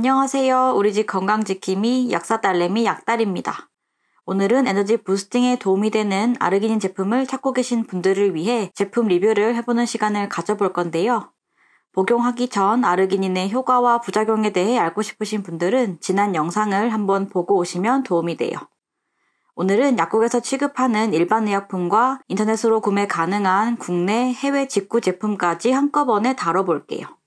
안녕하세요. 우리 집 건강지킴이 약사 딸내미 약딸입니다. 오늘은 에너지 부스팅에 도움이 되는 아르기닌 제품을 찾고 계신 분들을 위해 제품 리뷰를 해보는 시간을 가져볼 건데요. 복용하기 전 아르기닌의 효과와 부작용에 대해 알고 싶으신 분들은 지난 영상을 한번 보고 오시면 도움이 돼요. 오늘은 약국에서 취급하는 일반 의약품과 인터넷으로 구매 가능한 국내, 해외 직구 제품까지 한꺼번에 다뤄볼게요.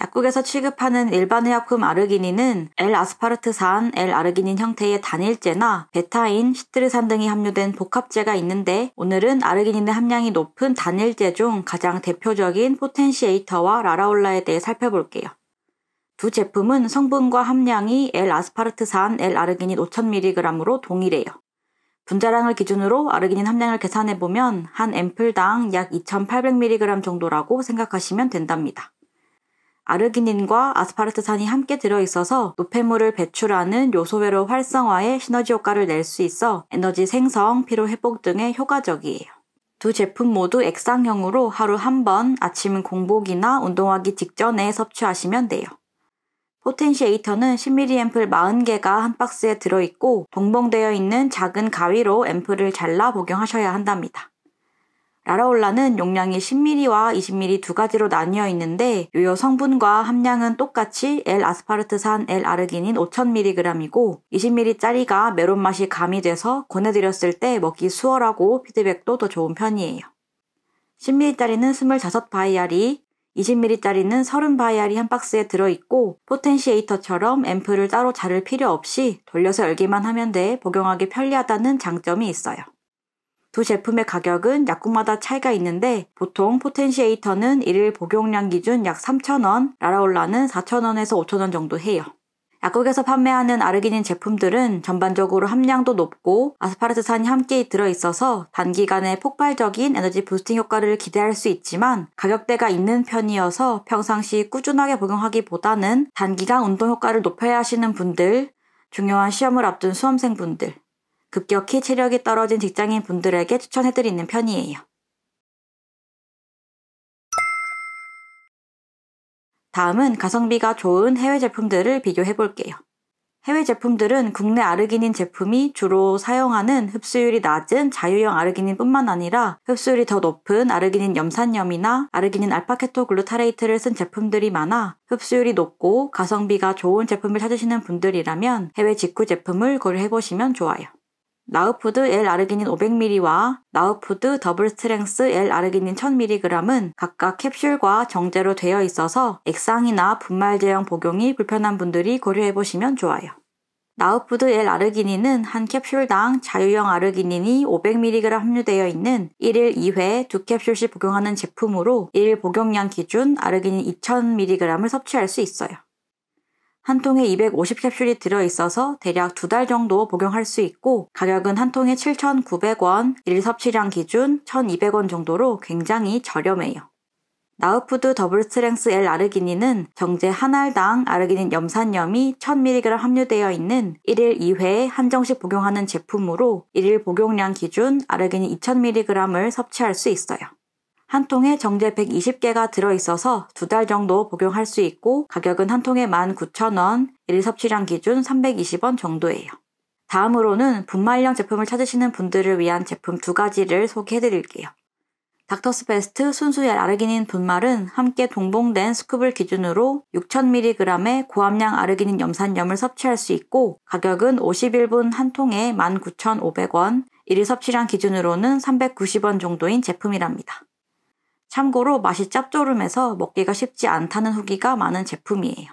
약국에서 취급하는 일반 의약품 아르기닌은 L아스파르트산, L아르기닌 형태의 단일제나 베타인, 시트르산 등이 함유된 복합제가 있는데 오늘은 아르기닌의 함량이 높은 단일제 중 가장 대표적인 포텐시에이터와 라라올라에 대해 살펴볼게요. 두 제품은 성분과 함량이 L아스파르트산, L아르기닌 5000mg으로 동일해요. 분자량을 기준으로 아르기닌 함량을 계산해보면 한 앰플당 약 2800mg 정도라고 생각하시면 된답니다. 아르기닌과 아스파르트산이 함께 들어있어서 노폐물을 배출하는 요소외로 활성화해 시너지 효과를 낼 수 있어 에너지 생성, 피로 회복 등에 효과적이에요. 두 제품 모두 액상형으로 하루 한 번아침 공복이나 운동하기 직전에 섭취하시면 돼요. 포텐시에이터는 1 0 m 앰플 40개가 한 박스에 들어있고 동봉되어 있는 작은 가위로 앰플을 잘라 복용하셔야 한답니다. 라라올라는 용량이 10mm와 20mm 두 가지로 나뉘어 있는데 요요 성분과 함량은 똑같이 L-아스파르트산 L-아르기닌 5000mg이고 20mm짜리가 메론맛이 가미돼서 권해드렸을 때 먹기 수월하고 피드백도 더 좋은 편이에요. 10mm짜리는 25바이알이 20mm짜리는 30바이알이 한 박스에 들어있고 포텐시에이터처럼 앰플을 따로 자를 필요 없이 돌려서 열기만 하면 돼 복용하기 편리하다는 장점이 있어요. 두 제품의 가격은 약국마다 차이가 있는데 보통 포텐시에이터는 일일 복용량 기준 약 3,000원, 라라올라는 4,000원에서 5,000원 정도 해요. 약국에서 판매하는 아르기닌 제품들은 전반적으로 함량도 높고 아스파르트산이 함께 들어있어서 단기간에 폭발적인 에너지 부스팅 효과를 기대할 수 있지만 가격대가 있는 편이어서 평상시 꾸준하게 복용하기보다는 단기간 운동 효과를 높여야 하시는 분들, 중요한 시험을 앞둔 수험생분들, 급격히 체력이 떨어진 직장인 분들에게 추천해드리는 편이에요. 다음은 가성비가 좋은 해외 제품들을 비교해 볼게요. 해외 제품들은 국내 아르기닌 제품이 주로 사용하는 흡수율이 낮은 자유형 아르기닌뿐만 아니라 흡수율이 더 높은 아르기닌 염산염이나 아르기닌 알파케토글루타레이트를 쓴 제품들이 많아 흡수율이 높고 가성비가 좋은 제품을 찾으시는 분들이라면 해외 직구 제품을 고려해 보시면 좋아요. 나우푸드 L아르기닌 5 0 0 m l 와 나우푸드 더블 스트렝스 L아르기닌 1000mg은 각각 캡슐과 정제로 되어 있어서 액상이나 분말 제형 복용이 불편한 분들이 고려해 보시면 좋아요. 나우푸드 L아르기닌은 한 캡슐당 자유형 아르기닌이 500mg 함유되어 있는 1일 2회 두캡슐씩 복용하는 제품으로 1일 복용량 기준 아르기닌 2000mg을 섭취할 수 있어요. 한 통에 250캡슐이 들어있어서 대략 두 달 정도 복용할 수 있고 가격은 한 통에 7,900원, 1일 섭취량 기준 1,200원 정도로 굉장히 저렴해요. 나우푸드 더블 스트렝스 L 아르기닌은 정제 한 알당 아르기닌 염산염이 1000mg 함유되어 있는 1일 2회 에 한정식 복용하는 제품으로 1일 복용량 기준 아르기닌 2000mg을 섭취할 수 있어요. 한 통에 정제 120개가 들어있어서 두 달 정도 복용할 수 있고 가격은 한 통에 19,000원, 1일 섭취량 기준 320원 정도예요. 다음으로는 분말형 제품을 찾으시는 분들을 위한 제품 두 가지를 소개해드릴게요. 닥터스 베스트 순수의 아르기닌 분말은 함께 동봉된 스쿱을 기준으로 6,000mg의 고함량 아르기닌 염산염을 섭취할 수 있고 가격은 51분 한 통에 19,500원, 1일 섭취량 기준으로는 390원 정도인 제품이랍니다. 참고로 맛이 짭조름해서 먹기가 쉽지 않다는 후기가 많은 제품이에요.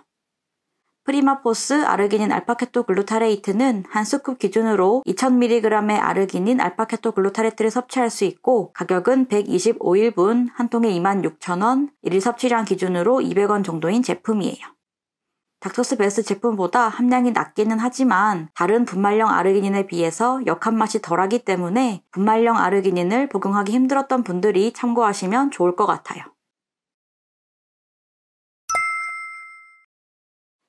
프리마포스 아르기닌 알파케토 글루타레이트는 한 스쿱 기준으로 2000mg의 아르기닌 알파케토 글루타레이트를 섭취할 수 있고 가격은 125일분 한 통에 26,000원, 1일 섭취량 기준으로 200원 정도인 제품이에요. 닥터스 베스 제품보다 함량이 낮기는 하지만 다른 분말형 아르기닌에 비해서 역한 맛이 덜하기 때문에 분말형 아르기닌을 복용하기 힘들었던 분들이 참고하시면 좋을 것 같아요.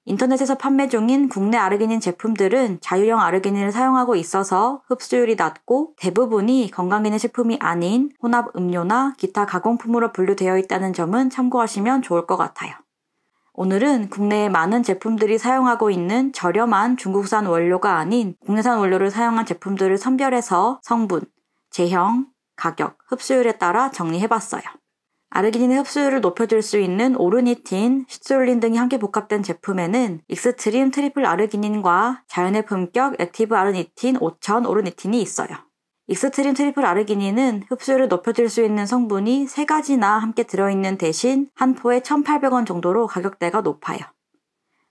인터넷에서 판매 중인 국내 아르기닌 제품들은 자유형 아르기닌을 사용하고 있어서 흡수율이 낮고 대부분이 건강기능식품이 아닌 혼합 음료나 기타 가공품으로 분류되어 있다는 점은 참고하시면 좋을 것 같아요. 오늘은 국내에 많은 제품들이 사용하고 있는 저렴한 중국산 원료가 아닌 국내산 원료를 사용한 제품들을 선별해서 성분, 제형, 가격, 흡수율에 따라 정리해봤어요. 아르기닌의 흡수율을 높여줄 수 있는 오르니틴, 시트올린 등이 함께 복합된 제품에는 익스트림 트리플 아르기닌과 자연의 품격 액티브 아르니틴 5000 오르니틴이 있어요. 익스트림 트리플 아르기닌은 흡수율을 높여줄 수 있는 성분이 3가지나 함께 들어있는 대신 한 포에 1,800원 정도로 가격대가 높아요.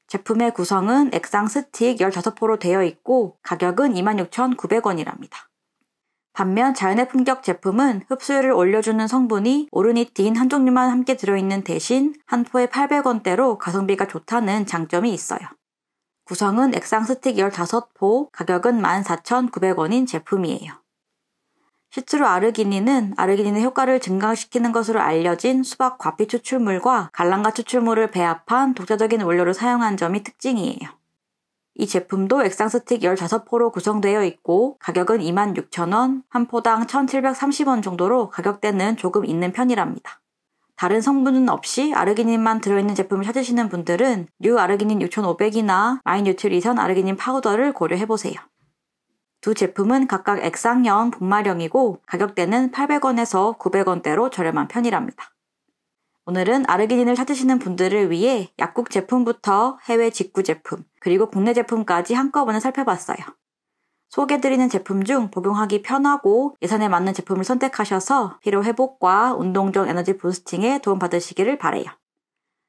제품의 구성은 액상 스틱 15포로 되어 있고 가격은 26,900원이랍니다. 반면 자연의 품격 제품은 흡수율을 올려주는 성분이 오르니틴 한 종류만 함께 들어있는 대신 한 포에 800원대로 가성비가 좋다는 장점이 있어요. 구성은 액상 스틱 15포, 가격은 14,900원인 제품이에요. 실제로 아르기닌은 아르기닌의 효과를 증강시키는 것으로 알려진 수박 과피 추출물과 갈랑가 추출물을 배합한 독자적인 원료를 사용한 점이 특징이에요. 이 제품도 액상스틱 15포로 구성되어 있고 가격은 26,000원, 한 포당 1,730원 정도로 가격대는 조금 있는 편이랍니다. 다른 성분은 없이 아르기닌만 들어있는 제품을 찾으시는 분들은 뉴 아르기닌 6,500이나 마이뉴트리선 아르기닌 파우더를 고려해보세요. 두 제품은 각각 액상형 분말형이고 가격대는 800원에서 900원대로 저렴한 편이랍니다. 오늘은 아르기닌을 찾으시는 분들을 위해 약국 제품부터 해외 직구 제품, 그리고 국내 제품까지 한꺼번에 살펴봤어요. 소개해드리는 제품 중 복용하기 편하고 예산에 맞는 제품을 선택하셔서 피로 회복과 운동 적 에너지 부스팅에 도움받으시기를 바래요.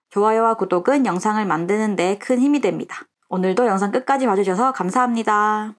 좋아요와 구독은 영상을 만드는 데큰 힘이 됩니다. 오늘도 영상 끝까지 봐주셔서 감사합니다.